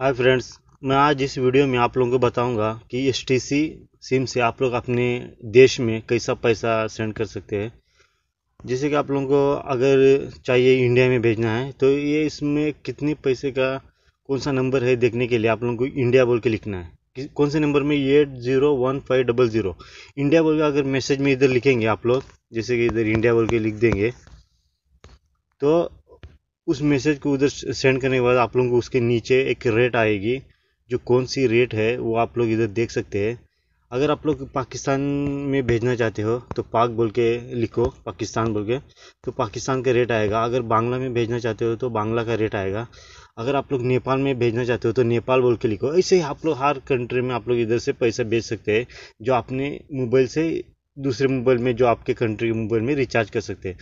hi friends मैं आज इस वीडियो में आप लोगों को बताऊंगा कि एस सिम से आप लोग अपने देश में कैसा पैसा सेंड कर सकते हैं जैसे कि आप लोगों को अगर चाहिए इंडिया में भेजना है तो ये इसमें कितने पैसे का कौन सा नंबर है देखने के लिए आप लोगों को इंडिया बोल के लिखना है कौन से नंबर में eight zero one five double zero India बोल के अगर मैसेज में इधर लिखेंगे आप लोग जैसे कि इधर इंडिया बोल के लिख देंगे तो उस मैसेज को उधर सेंड करने के बाद आप लोगों को उसके नीचे एक रेट आएगी जो कौन सी रेट है वो आप लोग इधर देख सकते हैं अगर आप लोग पाकिस्तान में भेजना चाहते हो तो पाक बोल के लिखो पाकिस्तान बोल के तो पाकिस्तान का रेट आएगा अगर बांग्ला में भेजना चाहते हो तो बांग्ला का रेट आएगा अगर आप लोग नेपाल में भेजना चाहते हो तो नेपाल बोल के लिखो ऐसे ही आप लोग हर कंट्री में आप लोग इधर से पैसा भेज सकते हैं जो आपने मोबाइल से दूसरे मोबाइल में जो आपके कंट्री के मोबाइल में रिचार्ज कर सकते हैं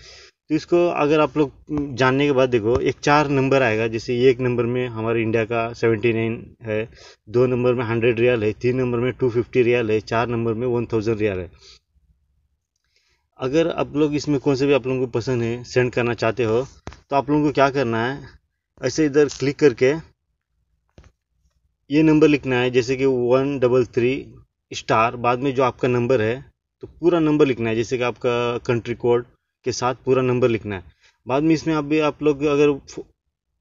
तो इसको अगर आप लोग जानने के बाद देखो एक चार नंबर आएगा जैसे एक नंबर में हमारे इंडिया का सेवेंटी नाइन है दो नंबर में हंड्रेड रियाल है तीन नंबर में टू फिफ्टी रियाल है चार नंबर में वन थाउजेंड रियाल है अगर आप लोग इसमें कौन से भी आप लोगों को पसंद है सेंड करना चाहते हो तो आप लोगों को क्या करना है ऐसे इधर क्लिक करके ये नंबर लिखना है जैसे कि वन डबल थ्री स्टार बाद में जो आपका नंबर है तो पूरा नंबर लिखना है जैसे कि आपका कंट्री कोड के साथ पूरा नंबर लिखना है बाद में इसमें आप भी आप लोग अगर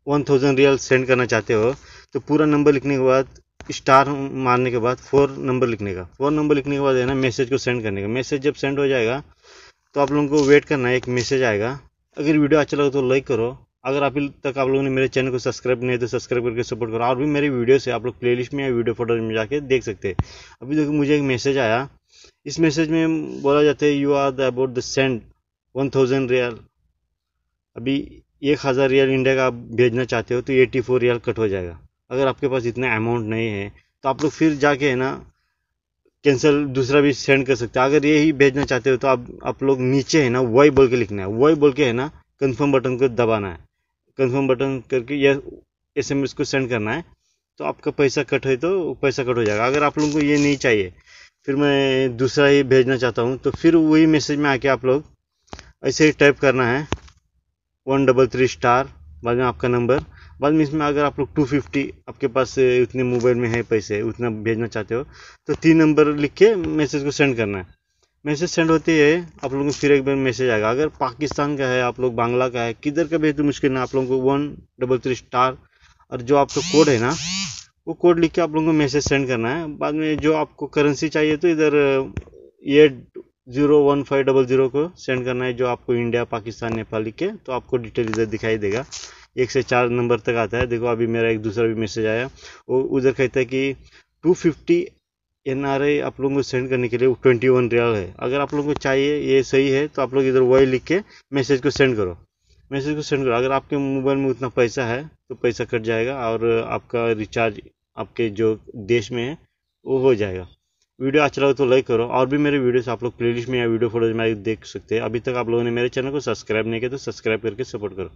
वन थाउजेंड रियल सेंड करना चाहते हो तो पूरा नंबर लिखने के बाद स्टार मारने के बाद फोर नंबर लिखने का फोर नंबर लिखने के बाद है ना मैसेज को सेंड करने का मैसेज जब सेंड हो जाएगा तो आप लोगों को वेट करना है एक मैसेज आएगा अगर वीडियो अच्छा लगा तो लाइक करो अगर अभी तक आप लोगों ने मेरे चैनल को सब्सक्राइब नहीं तो सब्सक्राइब करके सपोर्ट करो और भी मेरे वीडियो से आप लोग प्लेलिस्ट में या वीडियो फोटो में जाके देख सकते हैं अभी देखो मुझे एक मैसेज आया इस मैसेज में बोला जाता है you are the about the send one thousand riyal अभी एक हज़ार रियाल इंडिया का आप भेजना चाहते हो तो एटी फोर रियाल कट हो जाएगा अगर आपके पास इतना अमाउंट नहीं है तो आप लोग फिर जाके है ना कैंसिल दूसरा भी सेंड कर सकते हैं अगर ये ही भेजना चाहते हो तो आप आप लोग नीचे है ना वाई बोल के लिखना है वाई बोल के है ना कंफर्म बटन को दबाना है कंफर्म बटन करके या एस एम एस को सेंड करना है तो आपका पैसा कट है तो पैसा कट हो जाएगा अगर आप लोगों को ये नहीं चाहिए फिर मैं दूसरा ही भेजना चाहता हूँ तो फिर वही मैसेज में आके आप लोग ऐसे ही टाइप करना है वन डबल थ्री स्टार बाद में आपका नंबर बाद में इसमें अगर आप लोग टू फिफ्टी आपके पास उतने मोबाइल में है पैसे उतना भेजना चाहते हो तो तीन नंबर लिख के मैसेज को सेंड करना है मैसेज सेंड होती है आप लोगों को फिर एक बार मैसेज आएगा अगर पाकिस्तान का है आप लोग बांग्ला का है किधर का भेज तो मुश्किल ना आप लोगों को वन डबल थ्री स्टार और जो आपका तो कोड है ना वो कोड लिख के आप लोगों को मैसेज सेंड करना है बाद में जो आपको करेंसी चाहिए तो इधर ये zero one five double zero को सेंड करना है जो आपको इंडिया पाकिस्तान नेपाल लिख के तो आपको डिटेल इधर दिखाई देगा एक से चार नंबर तक आता है देखो अभी मेरा एक दूसरा भी मैसेज आया वो उधर कहता है कि two fifty N R I आप लोगों को सेंड करने के लिए ट्वेंटी वन रियल है अगर आप लोगों को चाहिए ये सही है तो आप लोग इधर वही लिख के मैसेज को सेंड करो मैसेज को सेंड करो अगर आपके मोबाइल में उतना पैसा है तो पैसा कट जाएगा और आपका रिचार्ज आपके जो देश में है वो हो जाएगा वीडियो अच्छा लगे तो लाइक करो और भी मेरे वीडियोस आप लोग प्लेलिस्ट में या वीडियो फोटोज में देख सकते हैं अभी तक आप लोगों ने मेरे चैनल को सब्सक्राइब नहीं किया तो सब्सक्राइब करके सपोर्ट करो